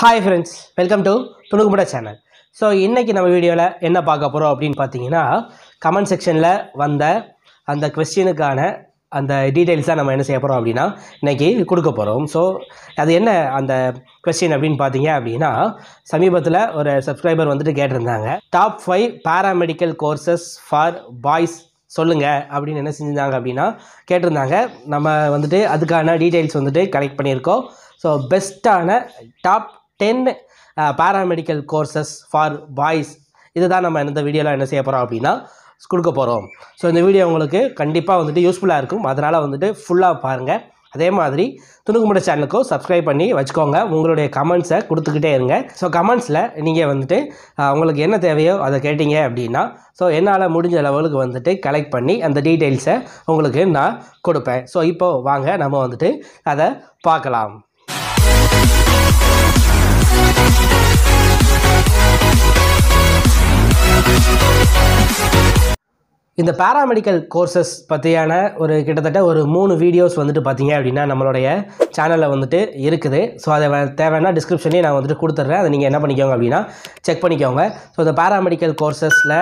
hi friends welcome to துணுக்குமுட channel so இன்றைக்கி நம்ம வீடியோவில் என்ன பார்க்க போகிறோம் அப்படின்னு பார்த்தீங்கன்னா கமெண்ட் செக்ஷனில் வந்த அந்த கொஸ்டினுக்கான அந்த டீட்டெயில்ஸாக நம்ம என்ன செய்ய போகிறோம் அப்படின்னா இன்றைக்கி கொடுக்க போகிறோம் ஸோ அது என்ன அந்த கொஸ்டின் அப்படின்னு பார்த்தீங்க அப்படின்னா சமீபத்தில் ஒரு சப்ஸ்கிரைபர் வந்துட்டு கேட்டிருந்தாங்க top five paramedical courses for boys சொல்லுங்கள் அப்படின்னு என்ன செஞ்சுருந்தாங்க அப்படின்னா கேட்டிருந்தாங்க நம்ம வந்துட்டு அதுக்கான டீட்டெயில்ஸ் வந்துட்டு கலெக்ட் பண்ணியிருக்கோம் ஸோ பெஸ்ட்டான top ten paramedical courses for boys இதுதான் நம்ம இந்த வீடியோவில் என்ன செய்ய போகிறோம் அப்படின்னா கொடுக்க போகிறோம் ஸோ இந்த வீடியோ உங்களுக்கு கண்டிப்பாக வந்துட்டு யூஸ்ஃபுல்லாக இருக்கும் அதனால் வந்துட்டு ஃபுல்லாக பாருங்கள் அதே மாதிரி துணுக்குமுடை சேனலுக்கும் சப்ஸ்கிரைப் பண்ணி வச்சுக்கோங்க உங்களுடைய கமெண்ட்ஸை கொடுத்துக்கிட்டே இருங்க ஸோ கமெண்ட்ஸில் நீங்கள் வந்துட்டு uh, உங்களுக்கு என்ன தேவையோ அதை கேட்டிங்க அப்படின்னா ஸோ என்னால் முடிஞ்ச லெவலுக்கு வந்துட்டு கலெக்ட் பண்ணி அந்த டீட்டெயில்ஸை உங்களுக்கு நான் கொடுப்பேன் ஸோ இப்போது வாங்க நம்ம வந்துட்டு அதை பார்க்கலாம் இந்த பேராமெடிக்கல் கோர்சஸ் பற்றியான ஒரு கிட்டத்தட்ட ஒரு மூணு வீடியோஸ் வந்துட்டு பார்த்தீங்க அப்படின்னா நம்மளுடைய சேனலில் வந்துட்டு இருக்குது ஸோ அதை தேவைன்னா டிஸ்கிரிப்ஷன்லேயே நான் வந்துட்டு கொடுத்துட்றேன் அதை நீங்கள் என்ன பண்ணிக்கோங்க அப்படின்னா செக் பண்ணிக்கோங்க ஸோ இந்த பேராமெடிக்கல் கோர்சஸில்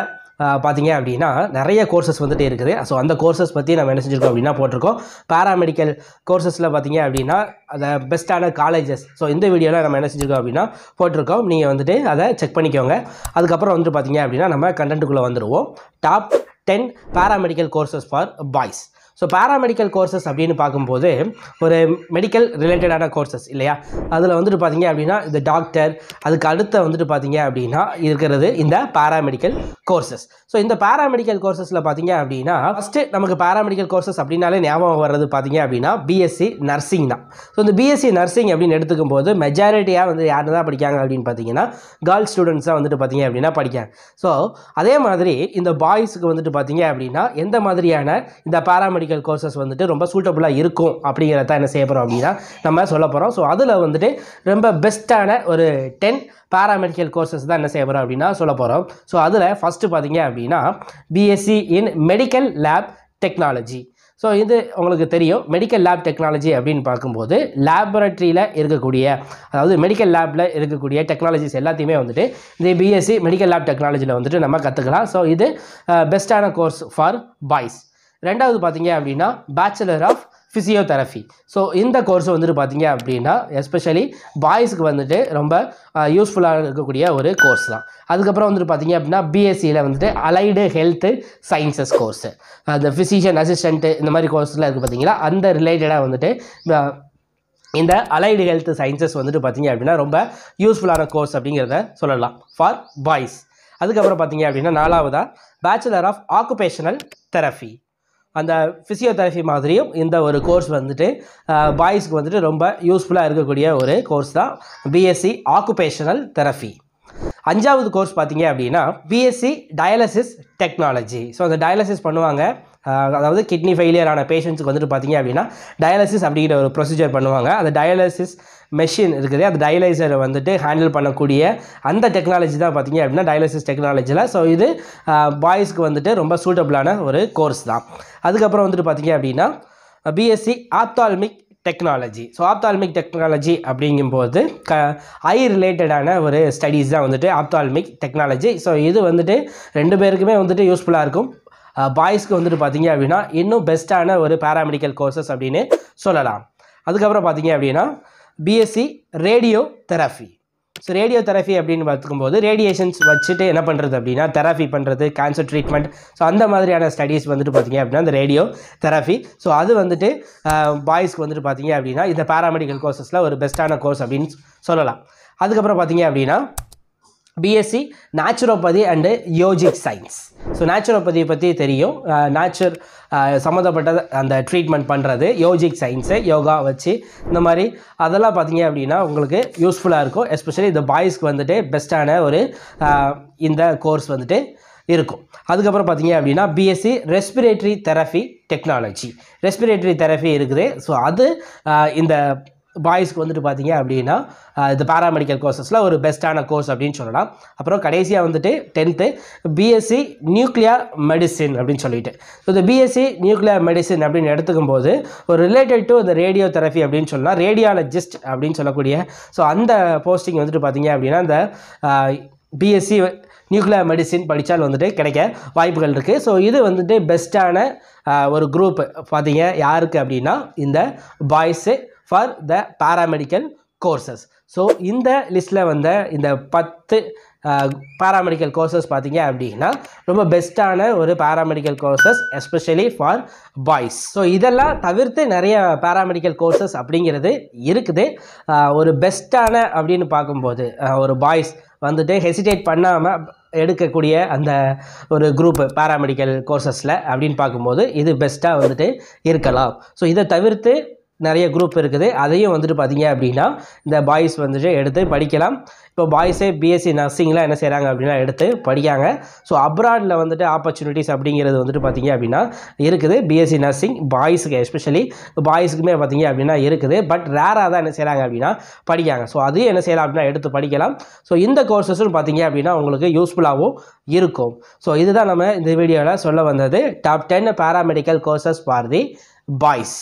பார்த்தீங்க அப்படின்னா நிறைய கோர்சஸ் வந்துட்டு இருக்குது ஸோ அந்த கோர்சஸ் பற்றி நம்ம என்ன செஞ்சுருக்கோம் அப்படின்னா போட்டிருக்கோம் பேராமெடிக்கல் கோர்சஸில் பார்த்தீங்க அப்படின்னா அதை பெஸ்ட்டான காலேஜஸ் ஸோ இந்த வீடியோவில் நம்ம என்ன செஞ்சுருக்கோம் அப்படின்னா போட்டிருக்கோம் நீங்கள் வந்துட்டு அதை செக் பண்ணிக்கோங்க அதுக்கப்புறம் வந்துட்டு பார்த்தீங்க அப்படின்னா நம்ம கண்டென்ட்டுக்குள்ளே வந்துடுவோம் top ten paramedical courses for boys so paramedical courses அப்படின்னு பார்க்கும்போது ஒரு மெடிக்கல் ரிலேட்டடான கோர்சஸ் இல்லையா அதில் வந்துட்டு பார்த்தீங்க அப்படின்னா இந்த டாக்டர் அதுக்கு அடுத்த வந்துட்டு பார்த்தீங்க அப்படின்னா இருக்கிறது இந்த பேராமெடிக்கல் கோர்சஸ் ஸோ இந்த பேராமெடிக்கல் கோர்சஸில் பார்த்தீங்க அப்படின்னா ஃபஸ்ட்டு நமக்கு பேராமெடிக்கல் கோர்சஸ் அப்படின்னாலே ஞாபகம் வர்றது பார்த்தீங்க அப்படின்னா பிஎஸ்சி நர்சிங் தான் ஸோ இந்த பிஎஸ்சி நர்சிங் அப்படின்னு எடுத்துக்கும் போது மெஜாரிட்டியாக வந்து யார் தான் படிக்காங்க அப்படின்னு பார்த்தீங்கன்னா கேர்ள்ஸ் ஸ்டூடெண்ட்ஸாக வந்துட்டு பார்த்தீங்க அப்படின்னா படிக்காங்க ஸோ அதே மாதிரி இந்த பாய்ஸுக்கு வந்துட்டு பார்த்தீங்க அப்படின்னா எந்த மாதிரியான இந்த பேராமெடிக்கல் ப்ராக்டிக்கல் கோர்சஸ் வந்துட்டு ரொம்ப சூட்டபுளாக இருக்கும் அப்படிங்கிறத என்ன செய்ய போகிறோம் அப்படின்னா நம்ம சொல்ல போகிறோம் ஸோ அதில் வந்துட்டு ரொம்ப பெஸ்ட்டான ஒரு டென் பேராமெடிக்கல் கோர்சஸ் தான் என்ன செய்ய போகிறோம் அப்படின்னா சொல்ல போகிறோம் ஸோ அதில் ஃபஸ்ட்டு பார்த்தீங்க அப்படின்னா BSc in medical lab technology so இது உங்களுக்கு தெரியும் மெடிக்கல் லேப் டெக்னாலஜி அப்படின்னு பார்க்கும்போது லேபரட்டரியில் இருக்கக்கூடிய அதாவது மெடிக்கல் லேபில் இருக்கக்கூடிய டெக்னாலஜிஸ் எல்லாத்தையுமே வந்துட்டு இந்த பிஎஸ்சி மெடிக்கல் லேப் டெக்னாலஜியில் வந்துட்டு நம்ம கற்றுக்கலாம் ஸோ இது பெஸ்ட்டான கோர்ஸ் ஃபார் பாய்ஸ் ரெண்டாவது பார்த்தீங்க அப்படின்னா பேச்சுலர் ஆஃப் ஃபிசியோதெரபி ஸோ இந்த கோர்ஸ் வந்துட்டு பார்த்தீங்க அப்படின்னா எஸ்பெஷலி பாய்ஸுக்கு வந்துட்டு ரொம்ப யூஸ்ஃபுல்லாக இருக்கக்கூடிய ஒரு கோர்ஸ் தான் அதுக்கப்புறம் வந்துட்டு பார்த்தீங்க அப்படின்னா பிஎஸ்சியில் வந்துட்டு அலைடு ஹெல்த்து சயின்சஸ் கோர்ஸு அந்த ஃபிசிஷியன் அசிஸ்டண்ட்டு இந்த மாதிரி கோர்ஸ்லாம் இருக்குது பார்த்தீங்களா அந்த ரிலேட்டடாக வந்துட்டு இந்த அலைடு ஹெல்த் சயின்சஸ் வந்துட்டு பார்த்தீங்க அப்படின்னா ரொம்ப யூஸ்ஃபுல்லான கோர்ஸ் அப்படிங்கிறத சொல்லலாம் ஃபார் பாய்ஸ் அதுக்கப்புறம் பார்த்தீங்க அப்படின்னா நாலாவதாக பேச்சுலர் ஆஃப் ஆக்குபேஷனல் தெரபி அந்த ஃபிசியோதெரபி மாதிரியும் இந்த ஒரு கோர்ஸ் வந்துட்டு பாய்ஸ்க்கு வந்துட்டு ரொம்ப யூஸ்ஃபுல்லாக இருக்கக்கூடிய ஒரு கோர்ஸ் தான் பிஎஸ்சி ஆக்குபேஷனல் தெரபி அஞ்சாவது கோர்ஸ் பார்த்தீங்க அப்படின்னா பிஎஸ்சி டயாலிசிஸ் டெக்னாலஜி ஸோ அந்த டயாலிசிஸ் பண்ணுவாங்க அதாவது கிட்னி ஃபெயிலியர் ஆன பேஷண்ட்ஸுக்கு வந்துட்டு பார்த்தீங்க அப்படின்னா டயாலிசிஸ் அப்படிங்கிற ஒரு ப்ரொசீஜர் பண்ணுவாங்க அந்த டயாலிசிஸ் மெஷின் இருக்குது அந்த டயலைசரை வந்துட்டு ஹேண்டில் பண்ணக்கூடிய அந்த டெக்னாலஜி தான் பார்த்திங்க அப்படின்னா டயலசிஸ் டெக்னாலஜியில் ஸோ இது பாய்ஸ்க்கு வந்துட்டு ரொம்ப சூட்டபிளான ஒரு கோர்ஸ் தான் அதுக்கப்புறம் வந்துட்டு பார்த்திங்க அப்படின்னா BSc ophthalmic technology so ophthalmic technology அப்படிங்கும்போது க ஐ ரிலேட்டடான ஒரு ஸ்டடீஸ் தான் வந்துட்டு ஆப்தால்மிக் டெக்னாலஜி ஸோ இது வந்துட்டு ரெண்டு பேருக்குமே வந்துட்டு யூஸ்ஃபுல்லாக இருக்கும் பாய்ஸ்க்கு வந்துட்டு பார்த்திங்க அப்படின்னா இன்னும் பெஸ்ட்டான ஒரு பேராமெடிக்கல் கோர்சஸ் அப்படின்னு சொல்லலாம் அதுக்கப்புறம் பார்த்திங்க அப்படின்னா BSc radio therapy so radio therapy அப்படின்னு பார்த்துக்கும்போது ரேடியேஷன்ஸ் வச்சுட்டு என்ன பண்ணுறது அப்படின்னா தெரப்பி பண்ணுறது கேன்சர் ட்ரீட்மெண்ட் ஸோ அந்த மாதிரியான ஸ்டடீஸ் வந்துட்டு பார்த்திங்க அப்படின்னா அந்த ரேடியோ தெரப்பி ஸோ அது வந்துட்டு பாய்ஸ்க்கு வந்துட்டு பார்த்திங்க அப்படின்னா இந்த பேராமெடிக்கல் கோர்சஸில் ஒரு பெஸ்ட்டான கோர்ஸ் அப்படின்னு சொல்லலாம் அதுக்கப்புறம் பார்த்திங்க அப்படின்னா BSc naturopathy and yogic science so நேச்சுரோபதியை பற்றி தெரியும் நேச்சுர் சம்மந்தப்பட்ட அந்த ட்ரீட்மெண்ட் பண்ணுறது யோஜிக் சயின்ஸு யோகா வச்சு இந்த மாதிரி அதெல்லாம் பார்த்தீங்க அப்படின்னா உங்களுக்கு யூஸ்ஃபுல்லாக இருக்கும் எஸ்பெஷலி இந்த பாய்ஸ்க்கு வந்துட்டு பெஸ்ட்டான ஒரு இந்த கோர்ஸ் வந்துட்டு இருக்கும் அதுக்கப்புறம் பார்த்தீங்க அப்படின்னா BSc respiratory therapy technology respiratory therapy இருக்குது ஸோ அது இந்த பாய்ஸ்க்கு வந்துட்டு பார்த்தீங்க அப்படின்னா இது பேராமெடிக்கல் கோர்சஸில் ஒரு பெஸ்ட்டான கோர்ஸ் அப்படின்னு சொல்லலாம் அப்புறம் கடைசியாக வந்துட்டு டென்த்து பிஎஸ்சி நியூக்ளியர் மெடிசின் அப்படின்னு சொல்லிட்டு ஸோ இந்த பிஎஸ்சி நியூக்ளியர் மெடிசின் அப்படின்னு எடுத்துக்கும் போது ஒரு ரிலேட்டட் டு இந்த ரேடியோ தெரப்பி அப்படின்னு சொல்லலாம் ரேடியாலஜிஸ்ட் அப்படின்னு சொல்லக்கூடிய ஸோ அந்த போஸ்டிங் வந்துட்டு பார்த்தீங்க அப்படின்னா இந்த பிஎஸ்சி நியூக்ளியர் மெடிசின் படித்தால் வந்துட்டு கிடைக்க வாய்ப்புகள் இருக்குது ஸோ இது வந்துட்டு பெஸ்ட்டான ஒரு குரூப் பார்த்தீங்க யாருக்கு அப்படின்னா இந்த boys for the paramedical courses so இந்த லிஸ்ட்டில் வந்த இந்த பத்து பேராமெடிக்கல் கோர்சஸ் பார்த்தீங்க அப்படின்னா ரொம்ப பெஸ்ட்டான ஒரு paramedical courses especially for boys so இதெல்லாம் தவிர்த்து நிறைய பேராமெடிக்கல் கோர்சஸ் அப்படிங்கிறது இருக்குது ஒரு பெஸ்ட்டான அப்படின்னு பார்க்கும்போது ஒரு பாய்ஸ் வந்துட்டு ஹெசிடேட் பண்ணாமல் எடுக்கக்கூடிய அந்த ஒரு குரூப்பு பேராமெடிக்கல் கோர்சஸில் அப்படின்னு பார்க்கும்போது இது பெஸ்ட்டாக வந்துட்டு இருக்கலாம் ஸோ இதை தவிர்த்து நிறைய குரூப் இருக்குது அதையும் வந்துட்டு பார்த்திங்க அப்படின்னா இந்த பாய்ஸ் வந்துட்டு எடுத்து படிக்கலாம் இப்போ பாய்ஸே பிஎஸ்சி நர்சிங்லாம் என்ன செய்கிறாங்க அப்படின்னா எடுத்து படிக்காங்க ஸோ அப்ராடில் வந்துட்டு ஆப்பர்ச்சுனிட்டிஸ் அப்படிங்கிறது வந்துட்டு பார்த்திங்க அப்படின்னா இருக்குது பிஎஸ்சி நர்சிங் பாய்ஸுக்கு எஸ்பெஷலி பாய்ஸுக்குமே பார்த்திங்க அப்படின்னா இருக்குது பட் ரேராக தான் என்ன செய்கிறாங்க அப்படின்னா படிக்காங்க ஸோ அதையும் என்ன செய்யலாம் அப்படின்னா எடுத்து படிக்கலாம் ஸோ இந்த கோர்சஸும் பார்த்திங்க அப்படின்னா உங்களுக்கு யூஸ்ஃபுல்லாகவும் இருக்கும் ஸோ இதுதான் நம்ம இந்த வீடியோவில் சொல்ல வந்தது top ten paramedical courses for the boys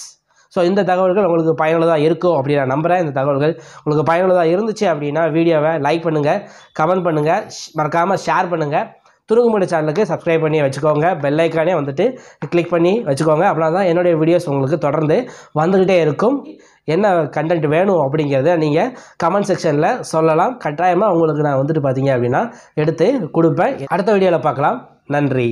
so இந்த தகவல்கள் உங்களுக்கு பயனுள்ளதாக இருக்கும் அப்படின்னு நான் நம்புகிறேன் இந்த தகவல்கள் உங்களுக்கு பயனுள்ளதாக இருந்துச்சு அப்படின்னா வீடியோவை லைக் பண்ணுங்கள் கமெண்ட் பண்ணுங்கள் மறக்காமல் ஷேர் பண்ணுங்கள் துருங்குமடி சேனலுக்கு சப்ஸ்கிரைப் பண்ணி வச்சுக்கோங்க பெல்லைக்கானே வந்துட்டு கிளிக் பண்ணி வச்சுக்கோங்க அப்படின்னா தான் என்னுடைய வீடியோஸ் உங்களுக்கு தொடர்ந்து வந்துக்கிட்டே இருக்கும் என்ன கண்டென்ட் வேணும் அப்படிங்கிறத நீங்கள் கமெண்ட் செக்ஷனில் சொல்லலாம் கட்டாயமாக உங்களுக்கு நான் வந்துட்டு பார்த்தீங்க அப்படின்னா எடுத்து கொடுப்பேன் அடுத்த வீடியோவில் பார்க்கலாம் நன்றி